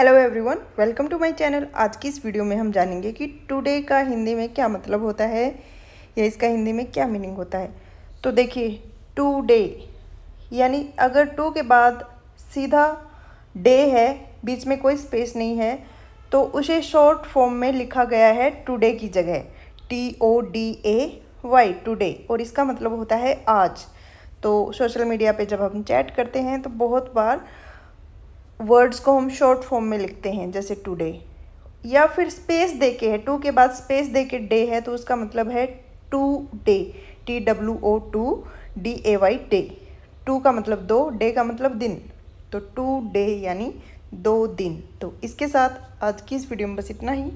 hello everyone welcome to my channel आज की इस वीडियो में हम जानेंगे कि टुडे का हिंदी में क्या मतलब होता है या इसका हिंदी में क्या मीनिंग होता है तो देखिए टू डे यानी अगर टू के बाद सीधा डे है बीच में कोई स्पेस नहीं है तो उसे शॉर्ट फॉर्म में लिखा गया है टुडे की जगह T O D A Y today और इसका मतलब होता है आज तो सोशल मीडिया पर जब हम चैट करते हैं तो बहुत बार वर्ड्स को हम शॉर्ट फॉर्म में लिखते हैं जैसे टुडे या फिर स्पेस दे के है टू के बाद स्पेस दे के डे है तो उसका मतलब है today T W O two D A Y day two का मतलब दो डे का मतलब दिन तो टू डे यानी दो दिन तो इसके साथ आज की इस वीडियो में बस इतना ही